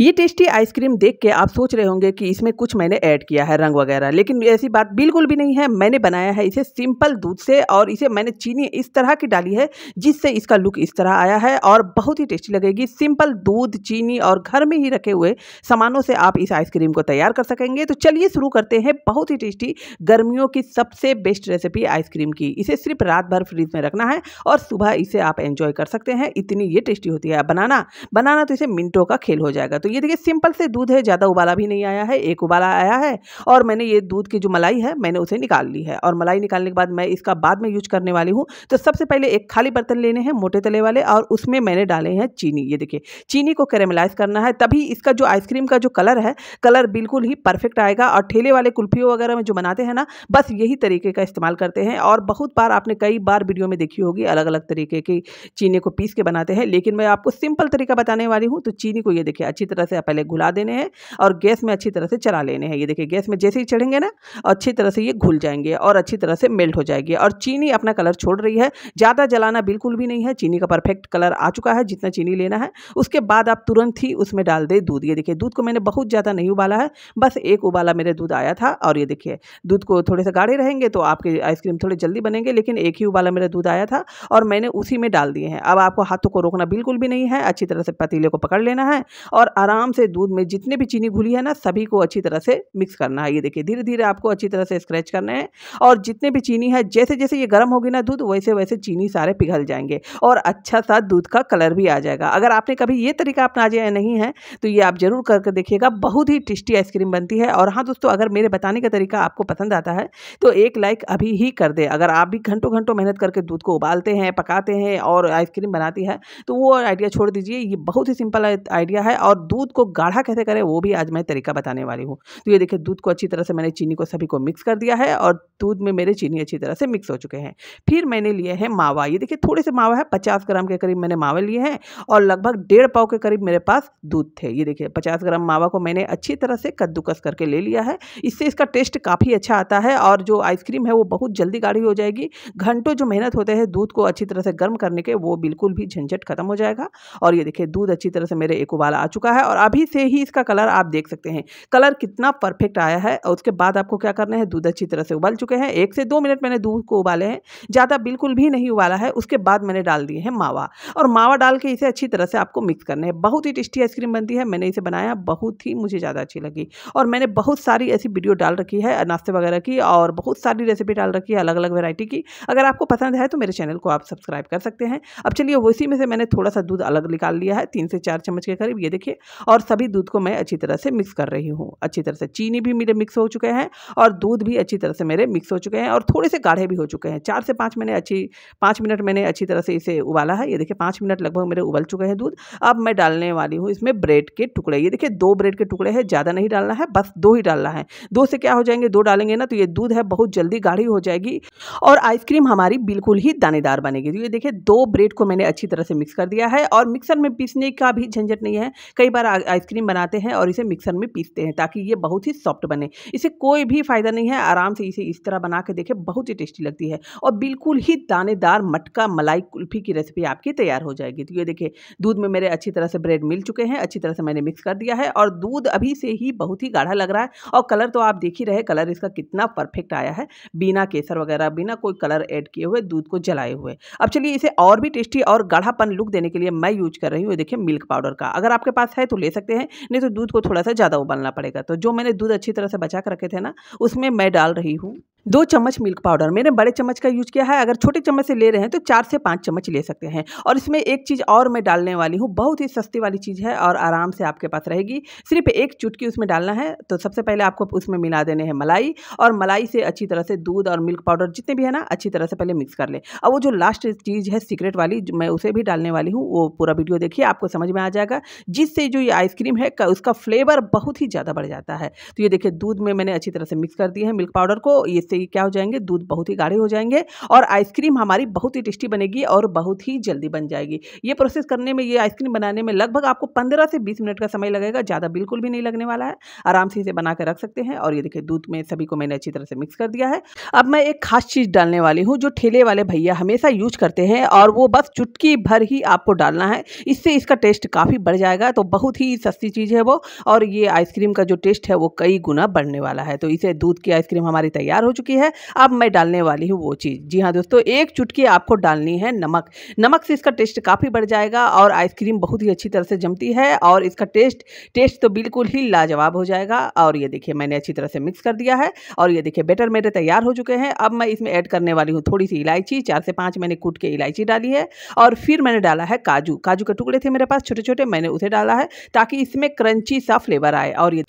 ये tasty ice cream देख के आप सोच रहे होंगे कि इसमें कुछ मैंने ऐड किया है रंग वगैरह लेकिन ऐसी बात बिल्कुल भी नहीं है मैंने बनाया है इसे सिंपल दूध से और इसे मैंने चीनी इस तरह की डाली है जिससे इसका लुक इस तरह आया है और बहुत ही टेस्टी लगेगी सिंपल दूध चीनी और घर में ही रखे हुए सामानों से आप इस आइसक्रीम को तैयार कर सकेंगे तो चलिए शुरू करते हैं बहुत ही टेस्टी गर्मियों की सबसे बेस्ट रेसिपी आइसक्रीम की इसे सिर्फ रात भर फ्रिज में रखना है और सुबह इसे आप एंजॉय कर सकते हैं इतनी ये टेस्टी होती है बनाना बनाना तो इसे मिनटों का खेल हो जाएगा तो ये देखिए सिंपल से दूध है ज़्यादा उबाला भी नहीं आया है एक उबाला आया है और मैंने ये दूध की जो मलाई है मैंने उसे निकाल ली है और मलाई निकालने के बाद मैं इसका बाद में यूज करने वाली हूँ तो सबसे पहले एक खाली बर्तन लेने हैं मोटे तले वाले और उसमें मैंने डाले हैं चीनी ये देखिए चीनी को कैरेमलाइज करना है तभी इसका जो आइसक्रीम का जो कलर है कलर बिल्कुल ही परफेक्ट आएगा और ठेले वाले कुल्फी वगैरह में जो बनाते हैं ना बस यही तरीके का इस्तेमाल करते हैं और बहुत बार आपने कई बार वीडियो में देखी होगी अलग अलग तरीके की चीनी को पीस के बनाते हैं लेकिन मैं आपको सिंपल तरीका बताने वाली हूँ तो चीनी को ये देखिए अच्छी तरह तरह से पहले घुला देने हैं और गैस में अच्छी तरह से चला लेने हैं ये देखिए गैस में जैसे ही चढ़ेंगे ना अच्छी तरह से ये घुल जाएंगे और अच्छी तरह से मेल्ट हो जाएगी और चीनी अपना कलर छोड़ रही है ज़्यादा जलाना बिल्कुल भी नहीं है चीनी का परफेक्ट कलर आ चुका है जितना चीनी लेना है उसके बाद आप तुरंत ही उसमें डाल दें दूध ये देखिए दूध को मैंने बहुत ज़्यादा नहीं उबाला है बस एक उबाला मेरे दूध आया था और ये देखिए दूध को थोड़े से गाढ़े रहेंगे तो आपके आइसक्रीम थोड़े जल्दी बनेंगे लेकिन एक ही उबाला मेरा दूध आया था और मैंने उसी में डाल दिए हैं अब आपको हाथों को रोकना बिल्कुल भी नहीं है अच्छी तरह से पतीले को पकड़ लेना है और आराम से दूध में जितने भी चीनी घुली है ना सभी को अच्छी तरह से मिक्स करना है ये देखिए धीरे धीरे आपको अच्छी तरह से स्क्रैच करना है और जितने भी चीनी है जैसे जैसे ये गर्म होगी ना दूध वैसे वैसे चीनी सारे पिघल जाएंगे और अच्छा सा दूध का कलर भी आ जाएगा अगर आपने कभी ये तरीका अपना जाए नहीं है तो ये आप ज़रूर करके देखिएगा बहुत ही टेस्टी आइसक्रीम बनती है और हाँ दोस्तों अगर मेरे बताने का तरीका आपको पसंद आता है तो एक लाइक अभी ही कर दे अगर आप भी घंटों घंटों मेहनत करके दूध को उबालते हैं पकाते हैं और आइसक्रीम बनाती है तो वो आइडिया छोड़ दीजिए ये बहुत ही सिंपल आइडिया है और दूध को गाढ़ा कैसे करें वो भी आज मैं तरीका बताने वाली हूँ तो ये देखिए दूध को अच्छी तरह से मैंने चीनी को सभी को मिक्स कर दिया है और दूध में मेरे चीनी अच्छी तरह से मिक्स हो चुके हैं फिर मैंने लिए हैं मावा ये देखिए थोड़े से मावा है पचास ग्राम के करीब मैंने मावा लिए हैं और लगभग डेढ़ पाव के करीब मेरे पास दूध थे ये देखिए पचास ग्राम मावा को मैंने अच्छी तरह से कद्दूकस करके ले लिया है इससे इसका टेस्ट काफ़ी अच्छा आता है और जो आइसक्रीम है वो बहुत जल्दी गाढ़ी हो जाएगी घंटों जो मेहनत होते हैं दूध को अच्छी तरह से गर्म करने के वो बिल्कुल भी झंझट खत्म हो जाएगा और ये देखिए दूध अच्छी तरह से मेरे एक उबाल आ चुका है और अभी से ही इसका कलर आप देख सकते हैं कलर कितना परफेक्ट आया है और उसके बाद आपको क्या करना है दूध अच्छी तरह से उबाल चुके हैं एक से दो मिनट मैंने दूध को उबाले हैं ज़्यादा बिल्कुल भी नहीं उबाला है उसके बाद मैंने डाल दिए हैं मावा और मावा डाल के इसे अच्छी तरह से आपको मिक्स करना है बहुत ही टेस्टी आइसक्रीम बनती है मैंने इसे बनाया बहुत ही मुझे ज़्यादा अच्छी लगी और मैंने बहुत सारी ऐसी वीडियो डाल रखी है नाश्ते वगैरह की और बहुत सारी रेसिपी डाल रखी है अलग अलग वेरायटी की अगर आपको पसंद है तो मेरे चैनल को आप सब्सक्राइब कर सकते हैं अब चलिए उसी में से मैंने थोड़ा सा दूध अलग निकाल लिया है तीन से चार चम्मच के करीब ये देखिए और सभी दूध को मैं अच्छी तरह से मिक्स कर रही हूँ अच्छी तरह से चीनी भी मेरे मिक्स हो चुके हैं और दूध भी अच्छी तरह से मेरे मिक्स हो चुके हैं और थोड़े से गाढ़े भी हो चुके हैं चार से पाँच मैंने अच्छी पाँच मिनट मैंने अच्छी तरह से इसे उबाला है ये देखिए पाँच मिनट लगभग मेरे उबल चुके हैं दूध अब मैं डालने वाली हूँ इसमें ब्रेड के टुकड़े ये देखिए दो ब्रेड के टुकड़े हैं ज़्यादा नहीं डालना है बस दो ही डालना है दो से क्या हो जाएंगे दो डालेंगे ना तो ये दूध है बहुत जल्दी गाढ़ी हो जाएगी और आइसक्रीम हमारी बिल्कुल ही दानेदार बनेगी तो ये देखिए दो ब्रेड को मैंने अच्छी तरह से मिक्स कर दिया है और मिक्सर में पीसने का भी झंझट नहीं है कई बार बार आइसक्रीम बनाते हैं और इसे मिक्सर में पीसते हैं ताकि ये बहुत ही सॉफ्ट बने इसे कोई भी फ़ायदा नहीं है आराम से इसे इस तरह बना के देखें बहुत ही टेस्टी लगती है और बिल्कुल ही दानेदार मटका मलाई कुल्फी की रेसिपी आपकी तैयार हो जाएगी तो ये देखिए दूध में मेरे अच्छी तरह से ब्रेड मिल चुके हैं अच्छी तरह से मैंने मिक्स कर दिया है और दूध अभी से ही बहुत ही गाढ़ा लग रहा है और कलर तो आप देख ही रहे कलर इसका कितना परफेक्ट आया है बिना केसर वगैरह बिना कोई कलर ऐड किए हुए दूध को जलाए हुए अब चलिए इसे और भी टेस्टी और गाढ़ापन लुक देने के लिए मैं यूज कर रही हूँ देखिए मिल्क पाउडर का अगर आपके पास है है तो ले सकते हैं नहीं तो दूध को थोड़ा सा ज़्यादा उबालना पड़ेगा तो जो मैंने दूध अच्छी तरह से बचा कर रखे थे ना उसमें मैं डाल रही हूँ दो चम्मच मिल्क पाउडर मैंने बड़े चम्मच का यूज़ किया है अगर छोटे चम्मच से ले रहे हैं तो चार से पाँच चम्मच ले सकते हैं और इसमें एक चीज़ और मैं डालने वाली हूँ बहुत ही सस्ती वाली चीज़ है और आराम से आपके पास रहेगी सिर्फ एक चुटकी उसमें डालना है तो सबसे पहले आपको उसमें मिला देने हैं मलाई और मलाई से अच्छी तरह से दूध और मिल्क पाउडर जितने भी है ना अच्छी तरह से पहले मिक्स कर ले और वो जो लास्ट चीज़ है सीक्रेट वाली मैं उसे भी डालने वाली हूँ वो पूरा वीडियो देखिए आपको समझ में आ जाएगा जिससे जो ये आइसक्रीम है उसका फ्लेवर बहुत ही ज़्यादा बढ़ जाता है तो ये देखिए दूध में मैंने अच्छी तरह से मिक्स कर दिया है मिल्क पाउडर को इससे से ये क्या हो जाएंगे दूध बहुत ही गाढ़े हो जाएंगे और आइसक्रीम हमारी बहुत ही टेस्टी बनेगी और बहुत ही जल्दी बन जाएगी ये प्रोसेस करने में ये आइसक्रीम बनाने में लगभग आपको पंद्रह से बीस मिनट का समय लगेगा ज़्यादा बिल्कुल भी नहीं लगने वाला है आराम से इसे बना रख सकते हैं और ये देखिए दूध में सभी को मैंने अच्छी तरह से मिक्स कर दिया है अब मैं एक खास चीज़ डालने वाली हूँ जो ठेले वाले भैया हमेशा यूज करते हैं और वो बस चुटकी भर ही आपको डालना है इससे इसका टेस्ट काफ़ी बढ़ जाएगा तो बहुत ही सस्ती चीज़ है वो और ये आइसक्रीम का जो टेस्ट है वो कई गुना बढ़ने वाला है तो इसे दूध की आइसक्रीम हमारी तैयार हो चुकी चुकी है अब मैं डालने वाली हूँ वो चीज़ जी हाँ दोस्तों एक चुटकी आपको डालनी है नमक नमक से इसका टेस्ट काफ़ी बढ़ जाएगा और आइसक्रीम बहुत ही अच्छी तरह से जमती है और इसका टेस्ट टेस्ट तो बिल्कुल ही लाजवाब हो जाएगा और ये देखिए मैंने अच्छी तरह से मिक्स कर दिया है और ये देखिए बेटर मेरे तैयार हो चुके हैं अब मैं इसमें ऐड करने वाली हूँ थोड़ी सी इलायची चार से पाँच मैंने कूट के इलायची डाली है और फिर मैंने डाला है काजू काजू के टुकड़े थे मेरे पास छोटे छोटे मैंने उसे डाला है ताकि इसमें क्रंची सा फ्लेवर आए और ये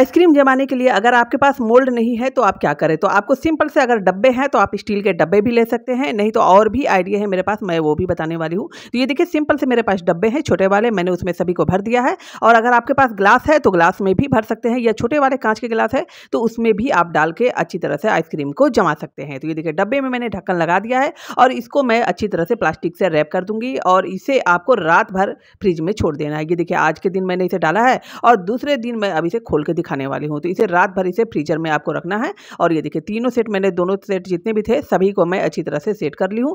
आइसक्रीम जमाने के लिए अगर आपके पास मोल्ड नहीं है तो आप क्या करें तो आपको आपको सिंपल से अगर डब्बे हैं तो आप स्टील के डब्बे भी ले सकते हैं नहीं तो और भी आइडिया है मेरे पास मैं वो भी बताने वाली हूँ तो ये देखिए सिंपल से मेरे पास डब्बे हैं छोटे वाले मैंने उसमें सभी को भर दिया है और अगर आपके पास ग्लास है तो ग्लास में भी भर सकते हैं या छोटे वाले कांच के ग्लास है तो उसमें भी आप डाल के अच्छी तरह से आइसक्रीम को जमा सकते हैं तो ये देखिए डब्बे में मैंने ढक्कन लगा दिया है और इसको मैं अच्छी तरह से प्लास्टिक से रैप कर दूंगी और इसे आपको रात भर फ्रिज में छोड़ देना है ये देखिए आज के दिन मैंने इसे डाला है और दूसरे दिन मैं अभी इसे खोल के दिखाने वाली हूँ तो इसे रात भर इसे फ्रीजर में आपको रखना है और ये देखिए तीन तीनों सेट मैंने दोनों सेट जितने भी थे सभी को मैं अच्छी तरह से सेट कर ली हूँ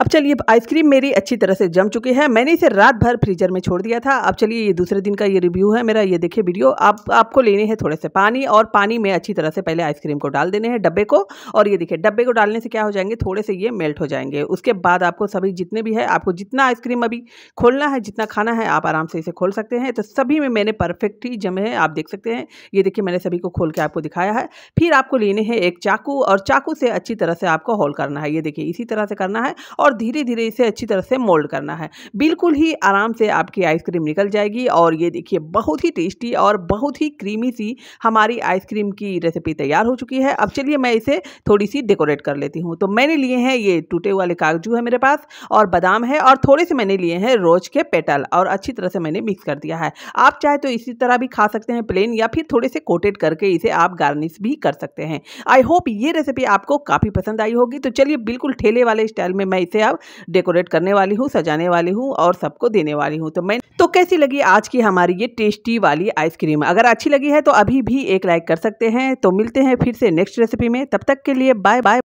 अब चलिए आइसक्रीम मेरी अच्छी तरह से जम चुकी है मैंने इसे रात भर फ्रीजर में छोड़ दिया था अब चलिए ये दूसरे दिन का ये रिव्यू है मेरा ये देखिए वीडियो आप आपको लेने हैं थोड़े से पानी और पानी में अच्छी तरह से पहले आइसक्रीम को डाल देने हैं डब्बे को और ये देखिए डब्बे को डालने से क्या हो जाएंगे थोड़े से ये मेल्ट हो जाएंगे उसके बाद आपको सभी जितने भी है आपको जितना आइसक्रीम अभी खोलना है जितना खाना है आप आराम से इसे खोल सकते हैं तो सभी में मैंने परफेक्ट ही जमे हैं आप देख सकते हैं ये देखिए मैंने सभी को खोल के आपको दिखाया है फिर आपको लेने हैं एक चाकू और चाकू से अच्छी तरह से आपको होल करना है ये देखिए इसी तरह से करना है और धीरे धीरे इसे अच्छी तरह से मोल्ड करना है बिल्कुल ही आराम से आपकी आइसक्रीम निकल जाएगी और ये देखिए बहुत ही टेस्टी और बहुत ही क्रीमी सी हमारी आइसक्रीम की रेसिपी तैयार हो चुकी है अब चलिए मैं इसे थोड़ी सी डेकोरेट कर लेती हूँ तो मैंने लिए हैं ये टूटे वाले कागजू है मेरे पास और बादाम है और थोड़े से मैंने लिए हैं रोज के पेटल और अच्छी तरह से मैंने मिक्स कर दिया है आप चाहे तो इसी तरह भी खा सकते हैं प्लेन या फिर थोड़े से कोटेड करके इसे आप गार्निश भी कर सकते हैं आई होप ये रेसिपी आपको काफ़ी पसंद आई होगी तो चलिए बिल्कुल ठेले वाले स्टाइल में मैं इसे अब डेकोरेट करने वाली हूँ सजाने वाली हूँ और सबको देने वाली हूँ तो मैं तो कैसी लगी आज की हमारी ये टेस्टी वाली आइसक्रीम अगर अच्छी लगी है तो अभी भी एक लाइक कर सकते हैं तो मिलते हैं फिर से नेक्स्ट रेसिपी में तब तक के लिए बाय बाय